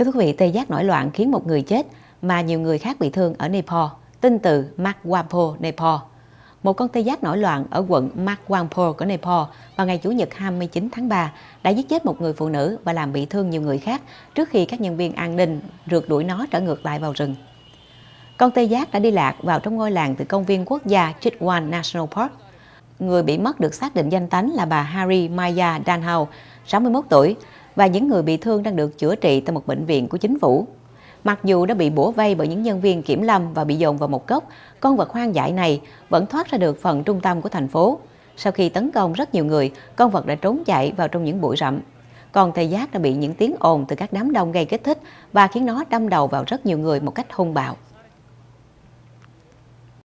Kính thưa quý vị, tê giác nổi loạn khiến một người chết mà nhiều người khác bị thương ở Nepal, Tin từ Magwapo, Nepal. Một con tê giác nổi loạn ở quận Magwangpo của Nepal vào ngày Chủ nhật 29 tháng 3 đã giết chết một người phụ nữ và làm bị thương nhiều người khác trước khi các nhân viên an ninh rượt đuổi nó trở ngược lại vào rừng. Con tê giác đã đi lạc vào trong ngôi làng từ công viên quốc gia Chitwan National Park. Người bị mất được xác định danh tánh là bà Hari Maya Danhau, 61 tuổi, và những người bị thương đang được chữa trị tại một bệnh viện của chính phủ. Mặc dù đã bị bổ vây bởi những nhân viên kiểm lâm và bị dồn vào một góc, con vật hoang dại này vẫn thoát ra được phần trung tâm của thành phố. Sau khi tấn công rất nhiều người, con vật đã trốn chạy vào trong những bụi rậm. Còn thầy giác đã bị những tiếng ồn từ các đám đông gây kích thích và khiến nó đâm đầu vào rất nhiều người một cách hung bạo.